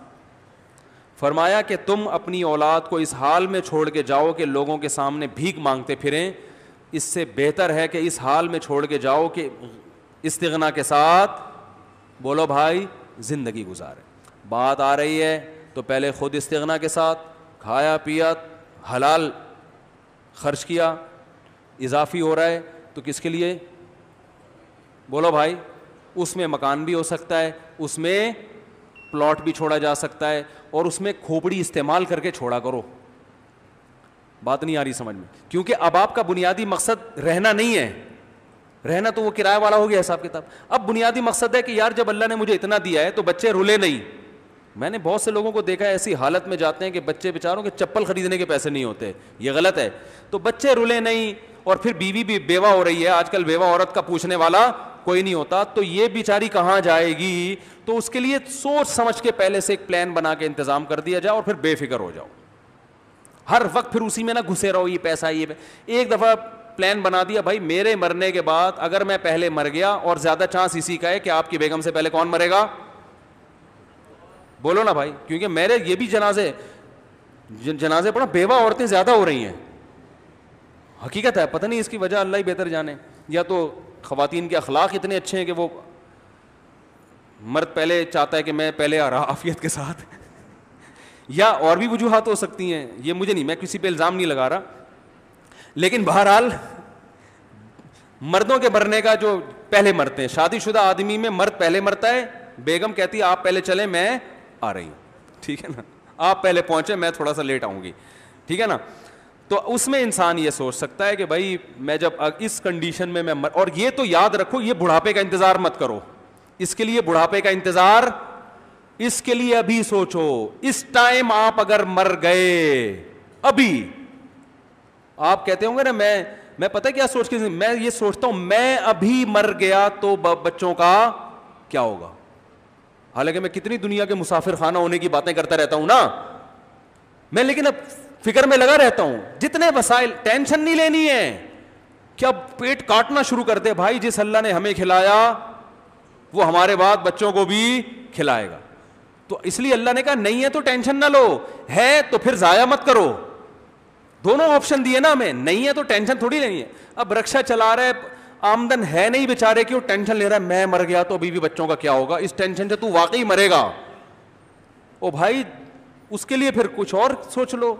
फरमाया कि तुम अपनी औलाद को इस हाल में छोड़ के जाओ कि लोगों के सामने भीख मांगते फिरें इससे बेहतर है कि इस हाल में छोड़ के जाओ कि इस्तना के साथ बोलो भाई ज़िंदगी गुजारें बात आ रही है तो पहले ख़ुद इस्तेगना के साथ खाया पिया हलाल खर्च किया इजाफी हो रहा है तो किसके लिए बोलो भाई उसमें मकान भी हो सकता है उसमें प्लॉट भी छोड़ा जा सकता है और उसमें खोपड़ी इस्तेमाल करके छोड़ा करो बात नहीं आ रही समझ में क्योंकि अब आपका बुनियादी मकसद रहना नहीं है रहना तो वो किराए वाला हो गया हिसाब किताब अब बुनियादी मकसद है कि यार जब अल्लाह ने मुझे इतना दिया है तो बच्चे रुले नहीं मैंने बहुत से लोगों को देखा है ऐसी हालत में जाते हैं कि बच्चे बेचारों के चप्पल खरीदने के पैसे नहीं होते ये गलत है तो बच्चे रुले नहीं और फिर बीवी भी बेवा हो रही है आजकल बेवा औरत का पूछने वाला कोई नहीं होता तो ये बेचारी कहाँ जाएगी तो उसके लिए सोच समझ के पहले से एक प्लान बना के इंतज़ाम कर दिया जाए और फिर बेफिक्र हो जाओ हर वक्त फिर उसी में ना घुसे रहो ये पैसा ये एक दफ़ा प्लान बना दिया भाई मेरे मरने के बाद अगर मैं पहले मर गया और ज्यादा चांस इसी का है कि आपकी बेगम से पहले कौन मरेगा बोलो ना भाई क्योंकि मेरे ये भी जनाजे जनाजे पड़ा बेवा औरतें ज्यादा हो रही हैं हकीकत है पता नहीं इसकी वजह अल्लाह ही बेहतर जाने या तो खातन के अखलाक इतने अच्छे हैं कि वो मर्द पहले चाहता है कि मैं पहले आ रहा आफियत के साथ या और भी वजूहत हो सकती हैं ये मुझे नहीं मैं किसी पे इल्ज़ाम नहीं लगा रहा लेकिन बहरहाल मर्दों के मरने का जो पहले मरते हैं शादीशुदा आदमी में मर्द पहले मरता है बेगम कहती है आप पहले चले मैं आ रही हूँ ठीक है ना आप पहले पहुंचे मैं थोड़ा सा लेट आऊंगी ठीक है ना तो उसमें इंसान यह सोच सकता है कि भाई मैं जब इस कंडीशन में मैं मर और ये तो याद रखो ये बुढ़ापे का इंतज़ार मत करो इसके लिए बुढ़ापे का इंतज़ार इसके लिए अभी सोचो इस टाइम आप अगर मर गए अभी आप कहते होंगे ना मैं मैं पता क्या सोच के मैं ये सोचता हूं मैं अभी मर गया तो बच्चों का क्या होगा हालांकि मैं कितनी दुनिया के मुसाफिर खाना होने की बातें करता रहता हूं ना मैं लेकिन अब फिक्र में लगा रहता हूं जितने वसाइल टेंशन नहीं लेनी है क्या पेट काटना शुरू कर दे भाई जिस अल्लाह ने हमें खिलाया वो हमारे बाद बच्चों को भी खिलाएगा तो इसलिए अल्लाह ने कहा नहीं है तो टेंशन ना लो है तो फिर जाया मत करो दोनों ऑप्शन दिए ना हमें नहीं है तो टेंशन थोड़ी नहीं है अब रक्षा चला रहे आमदन है नहीं बेचारे की वो टेंशन ले रहा है मैं मर गया तो अभी भी बच्चों का क्या होगा इस टेंशन से तू वाकई मरेगा ओ भाई उसके लिए फिर कुछ और सोच लो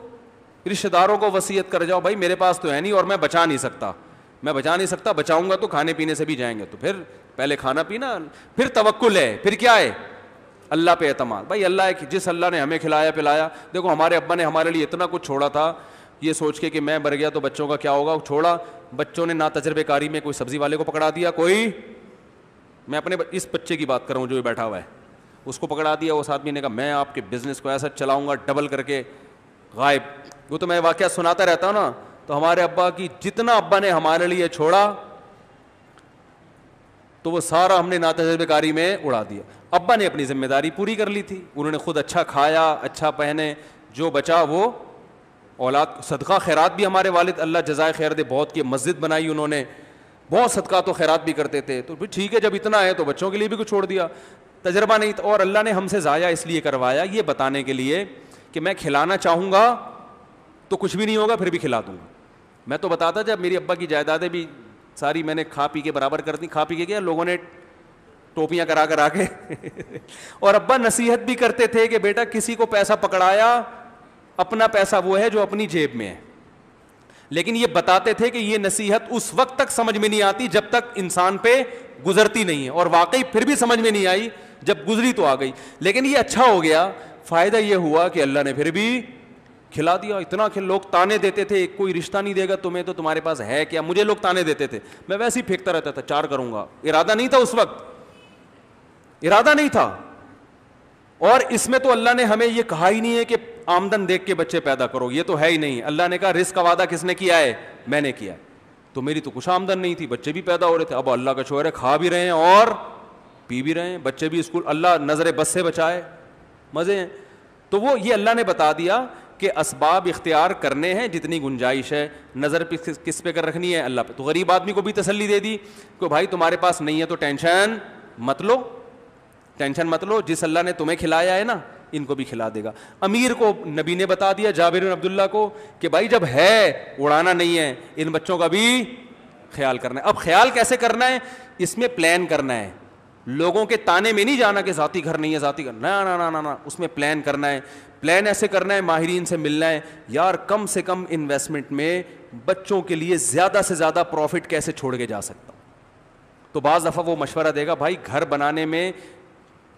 रिश्तेदारों को वसीयत कर जाओ भाई मेरे पास तो है नहीं और मैं बचा नहीं सकता मैं बचा नहीं सकता बचाऊंगा तो खाने पीने से भी जाएंगे तो फिर पहले खाना पीना फिर तवक्ल है फिर क्या है अल्लाह पे अतमाद भाई अल्लाह है कि जिस अल्लाह ने हमें खिलाया पिलाया देखो हमारे अब्बा ने हमारे लिए इतना कुछ छोड़ा था ये सोच के कि मैं मर गया तो बच्चों का क्या होगा छोड़ा बच्चों ने ना तजर्बेकारी में कोई सब्ज़ी वाले को पकड़ा दिया कोई मैं अपने इस बच्चे की बात कर रहा हूँ जो बैठा हुआ है उसको पकड़ा दिया उस आदमी ने कहा मैं आपके बिज़नेस को ऐसा चलाऊंगा डबल करके गायब वो तो मैं वाक़ सुनाता रहता हूँ ना तो हमारे अब्बा की जितना अब्बा ने हमारे लिए छोड़ा तो वो सारा हमने ना तजर्बेकारी में उड़ा दिया अब्बा ने अपनी जिम्मेदारी पूरी कर ली थी उन्होंने खुद अच्छा खाया अच्छा पहने जो बचा वो औलाद सदका खैरात भी हमारे वालिद अल्लाह जजाय खैर दे बहुत की मस्जिद बनाई उन्होंने बहुत सदका तो खैरात भी करते थे तो फिर ठीक है जब इतना है तो बच्चों के लिए भी कुछ छोड़ दिया तजर्बा नहीं था और अल्लाह ने हमसे ज़ाया इसलिए करवाया ये बताने के लिए कि मैं खिलाना चाहूँगा तो कुछ भी नहीं होगा फिर भी खिला दूँगा मैं तो बताता जब मेरी अब्बा की जायदादें भी सारी मैंने खा पी के बराबर कर दी खा पी के क्या लोगों ने टोपियाँ करा करा के और अब्बा नसीहत भी करते थे कि बेटा किसी को पैसा पकड़ाया अपना पैसा वो है जो अपनी जेब में है लेकिन ये बताते थे कि ये नसीहत उस वक्त तक समझ में नहीं आती जब तक इंसान पे गुजरती नहीं है और वाकई फिर भी समझ में नहीं आई जब गुजरी तो आ गई लेकिन ये अच्छा हो गया फ़ायदा ये हुआ कि अल्लाह ने फिर भी खिला दिया इतना खिल लोग ताने देते थे कोई रिश्ता नहीं देगा तुम्हें तो तुम्हारे पास है क्या मुझे लोग ताने देते थे मैं वैसे ही फेंकता रहता था चार करूंगा इरादा नहीं था उस वक्त इरादा नहीं था और इसमें तो अल्लाह ने हमें यह कहा ही नहीं है कि आमदन देख के बच्चे पैदा करो ये तो है ही नहीं अल्लाह ने कहा रिस्क का वादा किसने किया है मैंने किया तो मेरी तो कुछ आमदन नहीं थी बच्चे भी पैदा हो रहे थे अब अल्लाह का शोर है खा भी रहे हैं और पी भी रहे हैं बच्चे भी स्कूल अल्लाह नज़र बस से बचाए मज़े हैं तो वो ये अल्लाह ने बता दिया कि इसबाब इख्तियार करने हैं जितनी गुंजाइश है नज़र किस पे कर रखनी है अल्लाह पे तो गरीब आदमी को भी तसली दे दी कि भाई तुम्हारे पास नहीं है तो टेंशन मत लो टेंशन मत लो जिस अल्लाह ने तुम्हें खिलाया है ना इनको भी खिला देगा अमीर को नबी ने बता दिया जाबिर अब्दुल्ला को कि भाई जब है उड़ाना नहीं है इन बच्चों का भी ख्याल करना है अब ख्याल कैसे करना है इसमें प्लान करना है लोगों के ताने में नहीं जाना कि ज़ाती घर नहीं है ज़ाती घर ना ना ना ना ना उसमें प्लान करना है प्लान ऐसे करना है माहरीन से मिलना है यार कम से कम इन्वेस्टमेंट में बच्चों के लिए ज़्यादा से ज़्यादा प्रॉफिट कैसे छोड़ के जा सकता तो बाज़ दफ़ा वो मशवरा देगा भाई घर बनाने में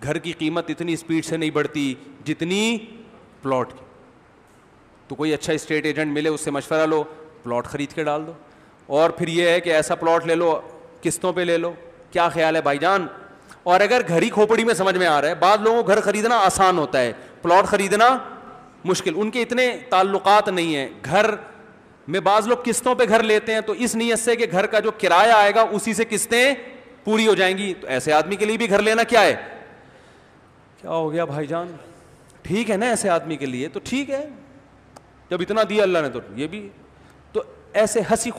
घर की कीमत इतनी स्पीड से नहीं बढ़ती जितनी प्लॉट की तो कोई अच्छा इस्टेट एजेंट मिले उससे मशवरा लो प्लॉट ख़रीद के डाल दो और फिर यह है कि ऐसा प्लॉट ले लो किस्तों पर ले लो क्या ख्याल है भाईजान और अगर घर ही खोपड़ी में समझ में आ रहा है बाद लोगों को घर खरीदना आसान होता है प्लॉट खरीदना मुश्किल उनके इतने ताल्लुकात नहीं हैं घर में बाज़ लोग किस्तों पर घर लेते हैं तो इस नीयत से कि घर का जो किराया आएगा उसी से किस्तें पूरी हो जाएंगी तो ऐसे आदमी के लिए भी घर लेना क्या है क्या हो गया भाईजान ठीक है ना ऐसे आदमी के लिए तो ठीक है जब इतना दिया अल्लाह ने तो ये भी तो ऐसे हंसी